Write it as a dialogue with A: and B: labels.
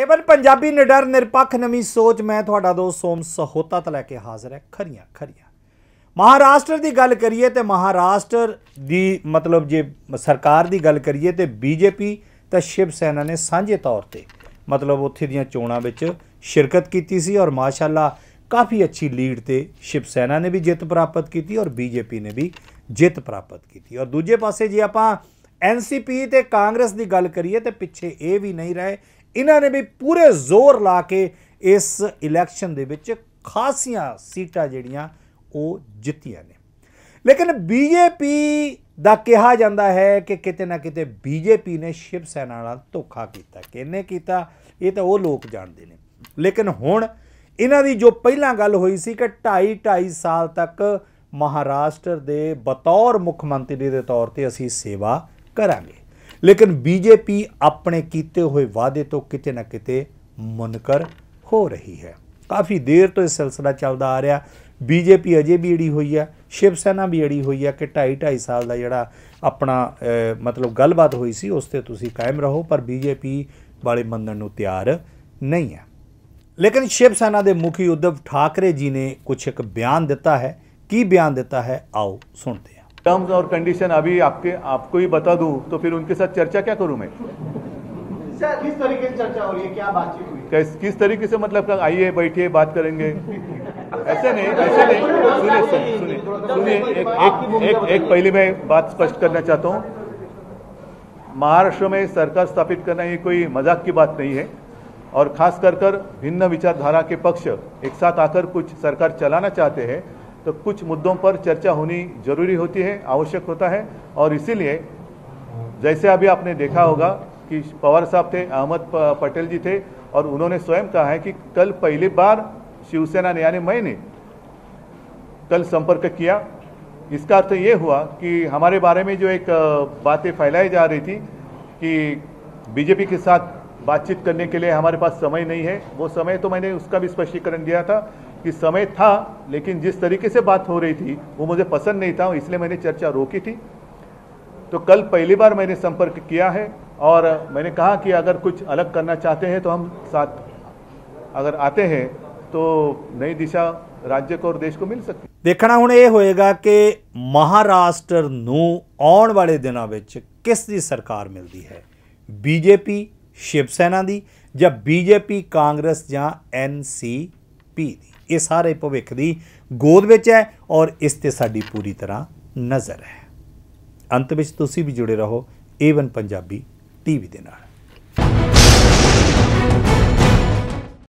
A: Avon Punjabi ਨਿਡਰ ਨਿਰਪੱਖ ਨਵੀਂ ਸੋਚ ਮੈਂ ਤੁਹਾਡਾ ਦੋਸਤ ਸੋਮ ਸਹੋਤਾ ਤੇ ਲੈ ਕੇ ਹਾਜ਼ਰ ਹੈ ਖਰੀਆਂ ਖਰੀਆਂ ਮਹਾਰਾਸ਼ਟਰ ਦੀ ਗੱਲ ਕਰੀਏ ਤੇ ਮਹਾਰਾਸ਼ਟਰ ਦੀ ਮਤਲਬ ਜੇ ਸਰਕਾਰ ਦੀ ਗੱਲ ਕਰੀਏ ਤੇ ਬੀਜੇਪੀ ਤੇ ਸ਼ਿਵ ਸੈਨਾ ਨੇ ਸਾਂਝੇ ਤੌਰ ਤੇ ਮਤਲਬ ਉੱਥੇ ਦੀਆਂ ਚੋਣਾਂ ਵਿੱਚ ਸ਼ਿਰਕਤ ਕੀਤੀ ਸੀ ਔਰ ਮਾਸ਼ਾਅੱਲਾ ਕਾਫੀ ਅੱਛੀ ਲੀਡ ਤੇ ਸ਼ਿਵ ਸੈਨਾ ਨੇ ਵੀ ਜਿੱਤ ਪ੍ਰਾਪਤ ਕੀਤੀ ਔਰ ਬੀਜੇਪੀ ਨੇ ਵੀ ਜਿੱਤ ਪ੍ਰਾਪਤ ਕੀਤੀ ਔਰ ਦੂਜੇ ਪਾਸੇ ਜੇ ਆਪਾਂ ਐਨਸੀਪੀ ਤੇ ਕਾਂਗਰਸ ਦੀ ਗੱਲ ਕਰੀਏ ਤੇ ਪਿੱਛੇ ਇਹ ਵੀ ਨਹੀਂ ਰਹੇ ਇਹਨਾਂ ਨੇ ਵੀ ਪੂਰੇ ਜ਼ੋਰ ਲਾ ਕੇ ਇਸ ਇਲੈਕਸ਼ਨ ਦੇ ਵਿੱਚ ਖਾਸੀਆਂ ਸੀਟਾਂ ਜਿਹੜੀਆਂ ਉਹ ਜਿੱਤੀਆਂ ਨੇ ਲੇਕਿਨ ਬੀਜੇਪੀ ਦਾ ਕਿਹਾ ਜਾਂਦਾ ਹੈ ਕਿ ਕਿਤੇ ਨਾ ਕਿਤੇ ਬੀਜੇਪੀ ਨੇ ਸ਼ਿਵ ਸੈਨਾ ਨਾਲ ਧੋਖਾ ਕੀਤਾ ਕਿਹਨੇ ਕੀਤਾ ਇਹ ਤਾਂ ਉਹ ਲੋਕ ਜਾਣਦੇ ਨੇ ਲੇਕਿਨ ਹੁਣ ਇਹਨਾਂ ਦੀ ਜੋ ਪਹਿਲਾਂ ਗੱਲ ਹੋਈ ਸੀ ਕਿ 2.5 2.5 ਸਾਲ ਤੱਕ ਮਹਾਰਾਸ਼ਟਰ ਦੇ ਬਤੌਰ ਮੁੱਖ ਮੰਤਰੀ ਦੇ ਤੌਰ ਤੇ ਅਸੀਂ ਸੇਵਾ ਕਰਾਂਗੇ ਲੇਕਿਨ ਬੀਜੇਪੀ ਆਪਣੇ ਕੀਤੇ ਹੋਏ ਵਾਅਦੇ ਤੋਂ ਕਿਤੇ ਨਾ ਕਿਤੇ ਮੁਨਕਰ ਹੋ ਰਹੀ ਹੈ ਕਾਫੀ ਦੇਰ ਤੋਂ ਇਹ ਸਿਲਸਿਲਾ ਚੱਲਦਾ ਆ ਰਿਹਾ ਬੀਜੇਪੀ ਅਜੇ ਵੀ ਅੜੀ ਹੋਈ ਆ ਸ਼ਿਵ ਸੈਨਾ ਵੀ ਅੜੀ ਹੋਈ ਆ ਕਿ 2.5 2.5 ਸਾਲ ਦਾ ਜਿਹੜਾ ਆਪਣਾ ਮਤਲਬ ਗੱਲਬਾਤ ਹੋਈ ਸੀ ਉਸ ਤੇ ਤੁਸੀਂ ਕਾਇਮ ਰਹੋ ਪਰ ਬੀਜੇਪੀ ਵਾਲੇ ਮੰਨਣ ਨੂੰ ਤਿਆਰ ਨਹੀਂ ਹੈ ਲੇਕਿਨ ਸ਼ਿਵ ਸੈਨਾ ਦੇ ਮੁਖੀ ਉਦਵ ਠਾਕਰੇ ਜੀ ਨੇ ਕੁਝ ਇੱਕ ਬਿਆਨ ਦਿੱਤਾ ਹੈ ਕੀ ਬਿਆਨ ਦਿੱਤਾ ਹੈ ਆਓ ਸੁਣਦੇ टर्म्स और कंडीशन अभी आपके आपको ही बता दूं तो फिर उनके साथ चर्चा क्या करूं मैं सर किस तरीके से चर्चा हो रही है क्या बातचीत हुई
B: किस किस तरीके से मतलब आइए बैठिए बात करेंगे ऐसे
A: नहीं ऐसे नहीं सुनिए सुनिए सुनिए एक एक एक, एक मैं
B: बात स्पष्ट करना चाहता हूँ महाराष्ट्र में सरकार स्थापित करना ये कोई मजाक की बात नहीं है और खास कर कर भिन्न विचारधारा के पक्ष एक साथ आकर कुछ सरकार चलाना चाहते हैं तो कुछ मुद्दों पर चर्चा होनी जरूरी होती है आवश्यक होता है और इसीलिए जैसे अभी आपने देखा होगा कि पवार साहब थे अहमद पटेल जी थे और उन्होंने स्वयं कहा है कि कल पहली बार शिवसेना ने यानी मैंने कल संपर्क किया इसका अर्थ ये हुआ कि हमारे बारे में जो एक बातें फैलाई जा रही थी कि बीजेपी के साथ बातचीत करने के लिए हमारे पास समय नहीं है वो समय तो मैंने उसका भी स्पष्टीकरण दिया था कि समय था लेकिन जिस तरीके से बात हो रही थी वो मुझे पसंद नहीं था इसलिए मैंने चर्चा रोकी थी तो कल पहली बार मैंने संपर्क किया है और मैंने कहा कि अगर कुछ अलग करना चाहते हैं तो हम साथ अगर आते हैं तो नई दिशा राज्य को और देश को मिल सकती
A: देखना हूँ ये होएगा कि महाराष्ट्र ਨੂੰ ਆਉਣ ਵਾਲੇ ਦਿਨਾਂ ਵਿੱਚ ਕਿਸ ਦੀ ਸਰਕਾਰ ਸ਼ਿਵ ਸੈਨਾ ਦੀ ਜਾਂ ਬੀਜੇਪੀ ਕਾਂਗਰਸ ਜਾਂ ਐਨਸੀਪੀ ਦੀ ਇਹ ਸਾਰੇ ਭਵਿੱਖ ਦੀ ਗੋਦ ਵਿੱਚ ਹੈ ਔਰ ਇਸ ਤੇ ਸਾਡੀ ਪੂਰੀ ਤਰ੍ਹਾਂ ਨਜ਼ਰ ਹੈ ਅੰਤ ਵਿੱਚ ਤੁਸੀਂ ਵੀ ਜੁੜੇ ਰਹੋ ਏਵਨ ਪੰਜਾਬੀ ਟੀਵੀ ਦੇ ਨਾਲ